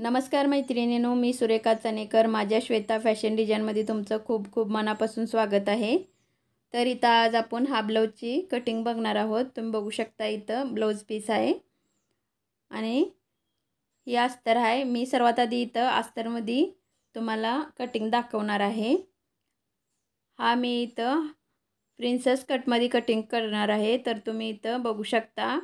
नमस्कार मैत्रिणीनो मी सुरेखा चनेकर माझ्या श्वेता फॅशन डिझाईनमध्ये तुमचं खूप खूप मनापासून स्वागत आहे तर इथं आज आपण हा ब्लाऊजची कटिंग बघणार आहोत तुम्ही बघू शकता इथं ब्लाऊज पीस आहे आणि ही अस्तर आहे मी सर्वात आधी इथं अस्तरमध्ये तुम्हाला कटिंग दाखवणार आहे हा मी इथं प्रिन्सेस कटमध्ये कटिंग करणार आहे तर तुम्ही इथं बघू शकता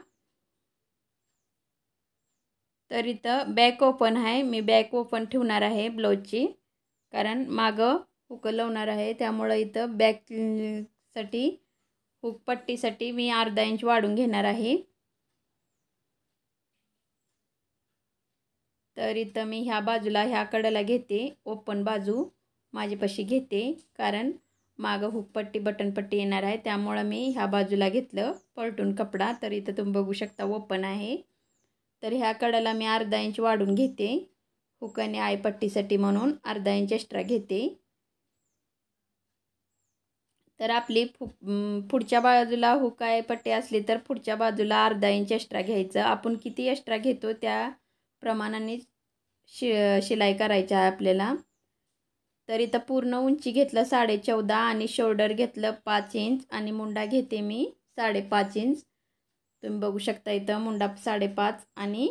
तर इथं बॅक ओपन आहे मी बॅक ओपन ठेवणार आहे ब्लाऊजची कारण मागं हुक लावणार आहे त्यामुळं इथं बॅकसाठी हुक पट्टीसाठी मी अर्धा इंच वाढून घेणार आहे तर इथं मी ह्या बाजूला ह्या कडेला घेते ओपन बाजू माझ्यापाशी घेते कारण मागं हुकपट्टी बटनपट्टी येणार आहे त्यामुळं मी ह्या बाजूला घेतलं पलटून कपडा तर इथं तुम्ही बघू शकता ओपन आहे तर ह्या कडाला मी अर्धा इंच वाढून घेते हुकाने आयपट्टीसाठी म्हणून अर्धा इंच एक्स्ट्रा घेते तर आपली फु पुढच्या बाजूला हुकाय पट्टी असली तर पुढच्या बाजूला अर्धा इंच एक्स्ट्रा घ्यायचं आपण किती एक्स्ट्रा घेतो त्या प्रमाणाने शि शिलाई करायची आहे आपल्याला तर इथं पूर्ण उंची घेतलं साडे चौदा आणि शोल्डर घेतलं पाच इंच आणि मुंडा घेते मी साडेपाच इंच तुम्ही बघू शकता इथं मुंडा साडेपाच आणि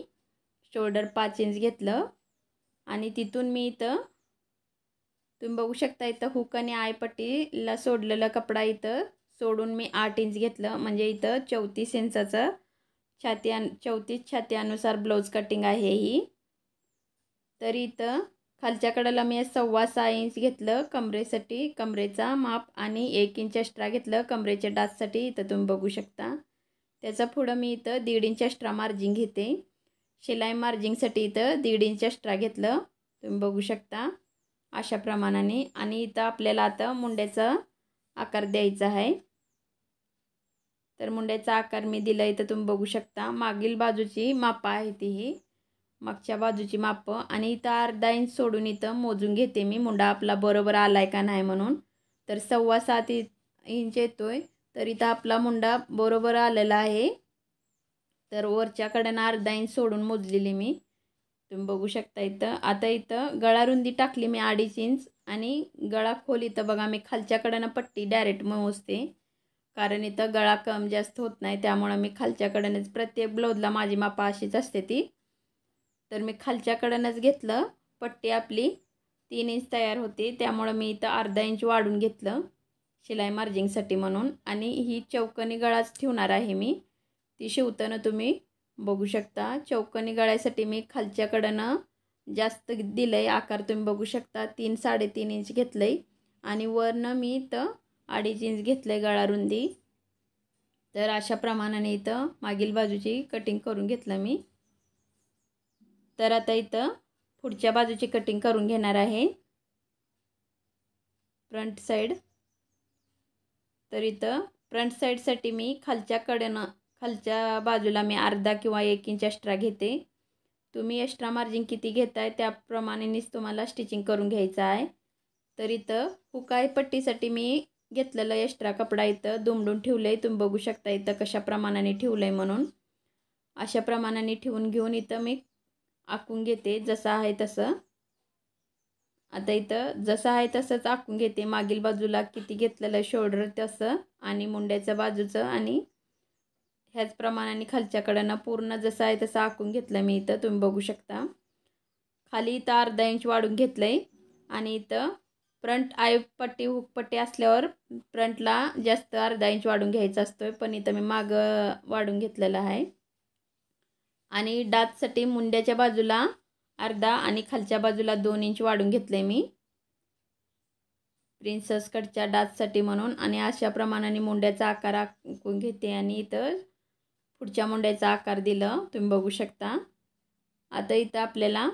शोल्डर पाच इंच घेतलं आणि तिथून मी इथं तुम्ही बघू शकता इथं हुक आणि आयपट्टीला सोडलेला कपडा इथं सोडून मी आठ इंच घेतलं म्हणजे इथं चौतीस इंचाचं छाती अन चौतीस छातीनुसार ब्लाऊज कटिंग आहे ही तर इथं खालच्या कडेला मी सव्वा सहा इंच घेतलं कमरेसाठी कमरेचा माप आणि एक इंच एक्स्ट्रा घेतलं कमरेच्या डाससाठी इथं तुम्ही बघू शकता त्याचं पुढं मी इथं दीड इंच एक्स्ट्रा मार्जिंग घेते शिलाई मार्जिंगसाठी इथं दीड इंच एक्स्ट्रा घेतलं तुम्ही बघू शकता अशा प्रमाणाने आणि इथं आपल्याला आता मुंड्याचा आकार द्यायचा आहे तर मुंड्याचा आकार मी दिला इथं तुम्ही बघू शकता मागील बाजूची मापं आहे ती ही मागच्या बाजूची मापं आणि इथं अर्धा इंच सोडून इथं मोजून घेते मी मुंडा आपला बरोबर आला आहे का नाही म्हणून तर सव्वा सात इंच येतो आहे तर इथं आपला मुंडा बरोबर आलेला आहे तर वरच्याकडनं अर्धा इंच सोडून मोजलेली मी तुम्ही बघू शकता इथं आता इथं गळा रुंदी टाकली मी अडीच इंच आणि गळा खोल इथं बघा मी खालच्याकडनं पट्टी डायरेक्ट मोजते कारण इथं गळा कम जास्त होत नाही त्यामुळं मी खालच्याकडनंच प्रत्येक ब्लाऊजला माझी मापा अशीच असते ती तर मी खालच्याकडनंच घेतलं पट्टी आपली तीन इंच तयार होते त्यामुळं मी इथं अर्धा इंच वाढून घेतलं शिलाई मार्जिंगसाठी म्हणून आणि ही चौकनी गळाच ठेवणार आहे मी ती शिवताना तुम्ही बघू शकता चौकनी गळ्यासाठी मी खालच्याकडनं जास्त दिलं आहे आकार तुम्ही बघू शकता तीन साडेतीन इंच घेतलं आहे आणि वरनं मी इथं अडीच इंच घेतलं आहे गळा रुंदी तर अशा प्रमाणाने इथं मागील बाजूची कटिंग करून घेतलं मी तर आता इथं पुढच्या बाजूची कटिंग करून घेणार आहे फ्रंट साईड तर इथं फ्रंट साईडसाठी मी खालच्या खालच्या बाजूला मी अर्धा किंवा एक इंच एक्स्ट्रा घेते तुम्ही एक्स्ट्रा मार्जिन किती घेताय त्याप्रमाणेनेच तुम्हाला स्टिचिंग करून घ्यायचं आहे तर इथं हुकाय पट्टीसाठी मी घेतलेलं एक्स्ट्रा कपडा इथं दुमडून ठेवलं आहे तुम्ही बघू शकता इथं कशा प्रमाणाने ठेवलं आहे म्हणून अशा प्रमाणाने ठेवून घेऊन इथं मी आखून घेते जसं आहे तसं आता इथं जसं आहे तसंच आखून घेते मागील बाजूला किती घेतलेलं शोल्डर तसं आणि मुंड्याच्या बाजूचं आणि ह्याच प्रमाणाने खालच्याकडनं पूर्ण जसं आहे तसं आखून घेतलं मी इथं तुम्ही बघू शकता खाली इथं अर्धा इंच वाढून घेतलं आहे आणि इथं फ्रंट आय आयपट्टी हुकपट्टी असल्यावर फ्रंटला जास्त अर्धा इंच वाढून घ्यायचा असतो पण इथं मी मागं वाढून घेतलेलं आहे आणि डातसाठी मुंड्याच्या बाजूला अर्धा आणि खालच्या बाजूला दोन इंच वाढून घेतले मी प्रिन्सेस कटच्या डाचसाठी म्हणून आणि अशा प्रमाणाने मुंड्याचा आकार आखून घेते आणि इथं पुढच्या मुंड्याचा आकार दिलं तुम्ही बघू शकता आता इथं आपल्याला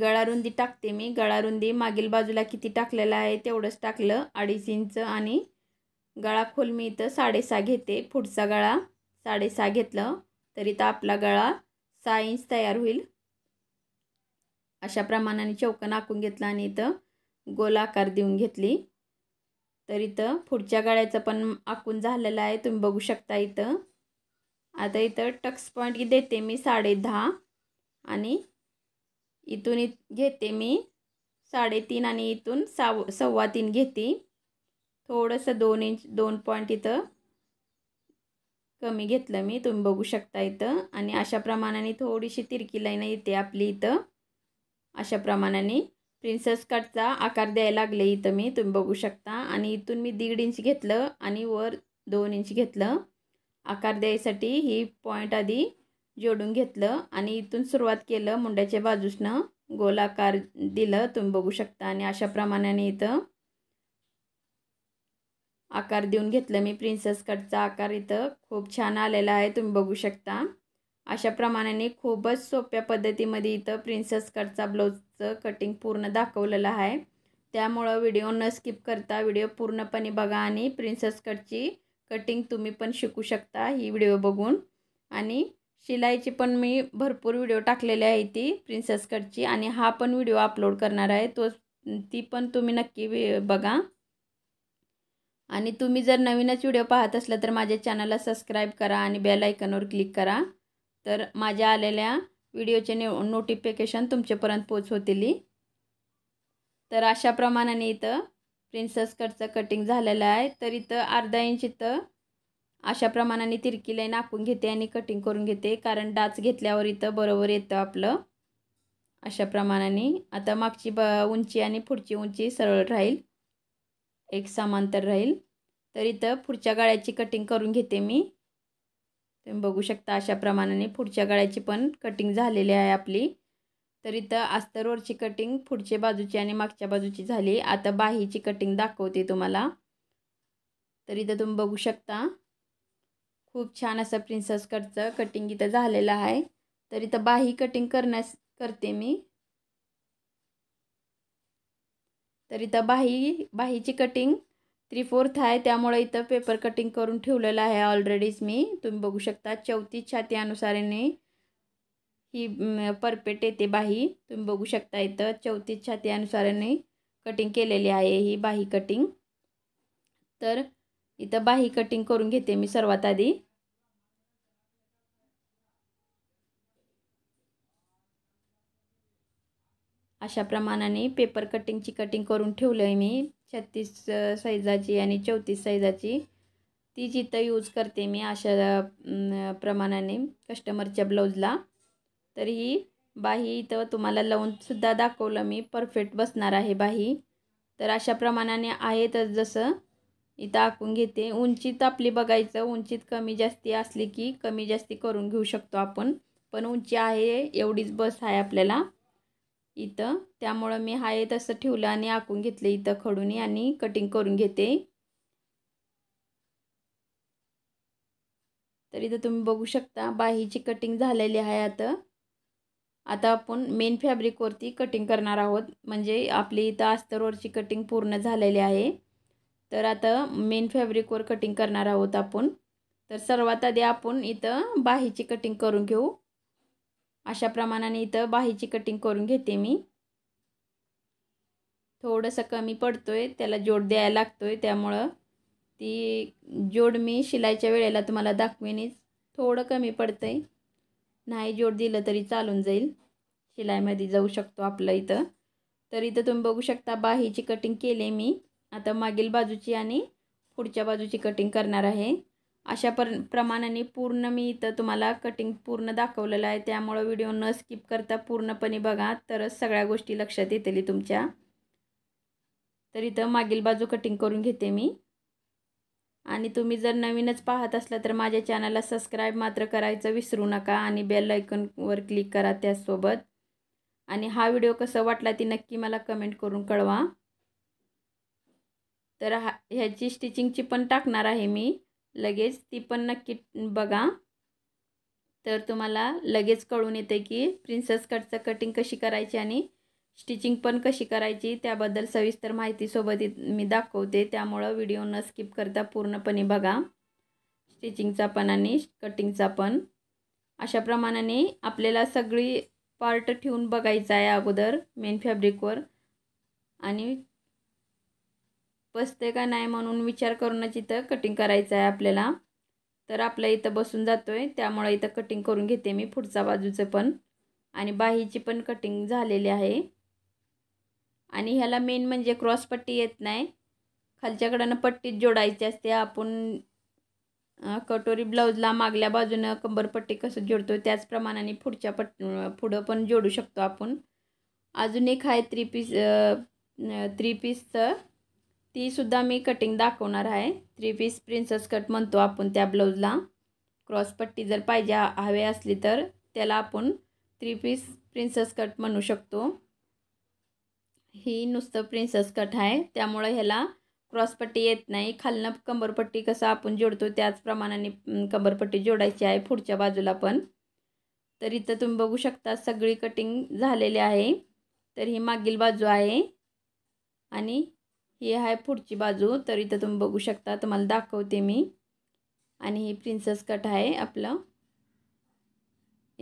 गळारुंदी टाकते मी गळारुंदी मागील बाजूला किती टाकलेलं आहे तेवढंच टाकलं अडीच इंच आणि गळा खोल मी इथं साडेसहा घेते पुढचा गळा साडेसहा घेतलं तर इथं आपला गळा सहा इंच तयार होईल अशा प्रमाणाने चौकन आखून घेतलं आणि इथं गोल आकार देऊन घेतली तर इथं पुढच्या गाळ्याचं पण आखून झालेलं आहे तुम्ही बघू शकता इथं आता इथं टक्स पॉईंट देते मी साडे दहा आणि इथून इत घेते मी साडेतीन आणि इथून साव सव्वा तीन घेते थोडंसं दोन इंच दोन पॉईंट इथं कमी घेतलं मी तुम्ही बघू शकता इथं आणि अशा प्रमाणाने थोडीशी तिरकी लाईन येते आपली इथं अशा प्रमाणाने प्रिन्सेस कटचा आकार द्यायला लागले इथं मी तुम्ही बघू शकता आणि इथून मी दीड इंच घेतलं आणि वर दोन इंच घेतलं आकार द्यायसाठी ही पॉईंट आधी जोडून घेतलं आणि इथून सुरुवात केलं मुंड्याच्या बाजूसनं गोल आकार दिलं तुम्ही बघू शकता आणि अशा प्रमाणाने इथं आकार देऊन घेतलं मी प्रिन्सेस कटचा आकार इथं खूप छान आलेला आहे तुम्ही बघू शकता अशा प्रमाणाने खूपच सोप्या पद्धतीमध्ये इथं प्रिन्सेस कटचा ब्लाऊजचं कटिंग पूर्ण दाखवलेलं आहे त्यामुळं व्हिडिओ न स्किप करता व्हिडिओ पूर्णपणे बघा आणि प्रिन्सेस कटची कटिंग तुम्ही पण शिकू शकता ही व्हिडिओ बघून आणि शिलाईची पण मी भरपूर व्हिडिओ टाकलेले आहे ती प्रिन्सेस कटची आणि हा पण व्हिडिओ अपलोड करणार आहे तो ती पण तुम्ही नक्की बघा आणि तुम्ही जर नवीनच व्हिडिओ पाहत असला तर माझ्या चॅनलला सबस्क्राईब करा आणि बेल आयकनवर क्लिक करा तर माझ्या आलेल्या व्हिडिओचे ने नोटिफिकेशन तुमच्यापर्यंत पोचवतील तर अशा प्रमाणाने इथं प्रिन्सेस कटचं कटिंग झालेलं आहे तर इथं अर्धा इंच इथं अशा प्रमाणाने तिरकी लाईन आखून घेते आणि कटिंग करून घेते कारण डाच घेतल्यावर इथं बरोबर येतं आपलं अशा प्रमाणाने आता मागची ब उंची आणि पुढची उंची सरळ राहील एक समांतर राहील तर इथं पुढच्या गाळ्याची कटिंग करून घेते मी तुम्ही बघू शकता अशा प्रमाणाने पुढच्या गाळ्याची पण कटिंग झालेली आहे आपली तर इथं अस्तरवरची कटिंग पुढचे बाजूची आणि मागच्या बाजूची झाली आता बाहीची कटिंग दाखवते तुम्हाला तर इथं तुम्ही बघू शकता खूप छान असं प्रिन्सेस कटचं कटिंग इथं झालेलं आहे तर इथं बाही कटिंग करण्यास करते मी तर इथं बाही बाहीची कटिंग थ्री फोर्थ आहे त्यामुळे इथं पेपर कटिंग करून ठेवलेलं आहे ऑलरेडीच मी तुम्ही बघू शकता चौथी छातीनुसारेने ही परफेक्ट येते बाही तुम्ही बघू शकता इथं चौथी अनुसाराने कटिंग केलेली आहे ही बाही कटिंग तर इथं बाही कटिंग करून घेते मी सर्वात आधी अशा प्रमाणाने पेपर कटिंगची कटिंग करून ठेवलं आहे मी छत्तीस साईजाची आणि चौतीस साईजाची ती जिथं यूज करते मी अशा प्रमाणाने कस्टमरच्या ब्लाऊजला तर ही बाही इथं तुम्हाला लावूनसुद्धा दाखवलं मी परफेक्ट बसणार आहे बाही तर अशा प्रमाणाने आहे तर जसं इथं आखून घेते उंचीत आपली बघायचं उंचीत कमी जास्ती असली की कमी जास्ती करून घेऊ शकतो आपण पण उंची आहे एवढीच बस आहे आपल्याला इथं त्यामुळं मी हा येत असं ठेवलं आणि आखून घेतले इथं खडून आणि कटिंग करून घेते तर इथं तुम्ही बघू शकता बाहीची कटिंग झालेली आहे आता आता आपण मेन फॅब्रिकवरती कटिंग करणार आहोत म्हणजे आपली इथं अस्तरवरची कटिंग पूर्ण झालेली आहे तर आता मेन फॅब्रिकवर कटिंग करणार आहोत आपण तर सर्वात आधी आपण इथं बाहीची कटिंग करून घेऊ अशा प्रमाणाने इथं बाहीची कटिंग करून घेते मी थोडंसं कमी पडतो आहे त्याला जोड द्यायला लागतो आहे त्यामुळं ती जोड मी शिलाईच्या वेळेला तुम्हाला दाखवेनच थोडं कमी पडतं आहे नाही जोड दिलं तरी चालून जाईल शिलाईमध्ये जाऊ शकतो आपलं इथं तर इथं तुम्ही बघू शकता बाहीची कटिंग केली मी आता मागील बाजूची आणि पुढच्या बाजूची कटिंग करणार आहे अशा पर प्रमाणाने पूर्ण मी इथं तुम्हाला कटिंग पूर्ण दाखवलेलं आहे त्यामुळं व्हिडिओ न स्किप करता पूर्णपणे बघा तरच सगळ्या गोष्टी लक्षात येतील तुमच्या तर इथं मागील बाजू कटिंग करून घेते मी आणि तुम्ही जर नवीनच पाहत असला तर माझ्या चॅनलला सबस्क्राईब मात्र करायचं विसरू नका आणि बेल आयकॉनवर क्लिक करा त्यासोबत आणि हा व्हिडिओ कसं वाटला ती नक्की मला कमेंट करून कळवा तर हा ह्याची स्टिचिंगची पण टाकणार आहे मी लगेच ती पण नक्की बघा तर तुम्हाला लगेच कळून येते की प्रिन्सेस कटचं कटिंग कशी करायची आणि स्टिचिंग पण कशी करायची त्याबद्दल सविस्तर माहितीसोबत मी दाखवते त्यामुळं व्हिडिओ न स्किप करता पूर्णपणे बघा स्टिचिंगचा पण आणि कटिंगचा पण अशा प्रमाणाने आपल्याला सगळी पार्ट ठेवून बघायचा आहे अगोदर मेन फॅब्रिकवर आणि बसते का नाही म्हणून विचार करूनच इथं कटिंग करायचं आहे आपल्याला तर आपल्या इथं बसून जातो आहे त्यामुळे इथं कटिंग करून घेते मी पुढचा बाजूचं पण आणि बाहीची पण कटिंग झालेली आहे आणि ह्याला मेन म्हणजे क्रॉसपट्टी येत नाही खालच्याकडनं पट्टीत जोडायची असते आपण कटोरी ब्लाऊजला मागल्या बाजूनं कंबरपट्टी कसं जोडतो त्याचप्रमाणाने पुढच्या पट पुढं पण जोडू शकतो आपण अजून एक आहे थ्री पीस थ्री पीसचं तीसुद्धा मी कटिंग दाखवणार आहे थ्री पीस प्रिन्सेस कट म्हणतो आपण त्या ब्लाऊजला क्रॉसपट्टी जर पाहिजे हवे असली तर त्याला आपण थ्री पीस प्रिन्सेस कट म्हणू शकतो ही नुसतं प्रिन्सेस कट आहे त्यामुळं ह्याला क्रॉसपट्टी येत नाही खालनं कंबरपट्टी कसं आपण जोडतो त्याचप्रमाणाने कंबरपट्टी जोडायची आहे पुढच्या बाजूला पण तर इथं तुम्ही बघू शकता सगळी कटिंग झालेली आहे तर ही मागील बाजू आहे आणि ही आहे पुढची बाजू तर इथं तुम्ही बघू शकता तुम्हाला दाखवते मी आणि ही प्रिन्सेस कट आहे आपलं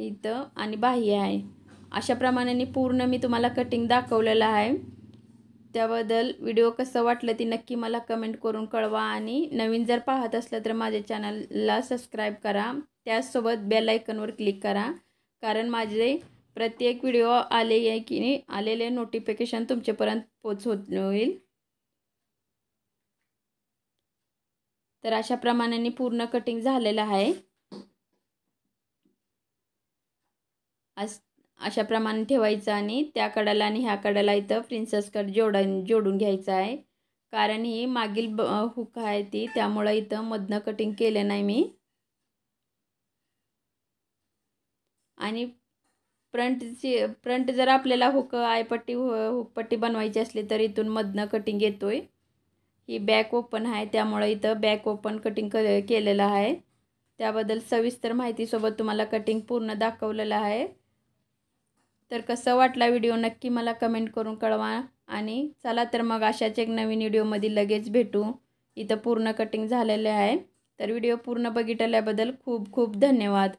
इथं आणि बाह्य आहे अशा पूर्ण मी तुम्हाला कटिंग दाखवलेलं आहे त्याबद्दल व्हिडिओ कसं वाटलं ती नक्की मला कमेंट करून कळवा आणि नवीन जर पाहत असलं तर माझ्या चॅनलला सबस्क्राईब करा त्याचसोबत बेल आयकनवर क्लिक करा कारण माझे प्रत्येक व्हिडिओ आले की आलेले नोटिफिकेशन तुमच्यापर्यंत पोच होईल तर अशा प्रमाणाने पूर्ण कटिंग झालेलं आहे अस अशा प्रमाणे ठेवायचं आणि त्या कडाला आणि ह्या कडाला इथं प्रिन्सेस कट जोड जोडून घ्यायचं आहे कारण ही मागील ब हुक आहे ती त्यामुळं इथं मधनं कटिंग केलं नाही मी आणि फ्रंटची फ्रंट जर आपल्याला हुक आयपट्टी हुकपट्टी बनवायची असली तर इथून मधनं कटिंग येतोय ही बॅक ओपन आहे त्यामुळे इथं बॅक ओपन कटिंग क केलेलं आहे त्याबद्दल सविस्तर माहितीसोबत तुम्हाला कटिंग पूर्ण दाखवलेलं आहे तर कसं वाटला व्हिडिओ नक्की मला कमेंट करून कळवा आणि चला तर मग अशाच एक नवीन व्हिडिओमध्ये लगेच भेटू इथं पूर्ण कटिंग झालेले आहे तर व्हिडिओ पूर्ण बघितल्याबद्दल खूप खूप धन्यवाद